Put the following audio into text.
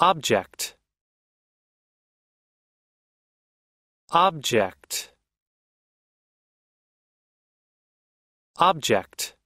Object Object Object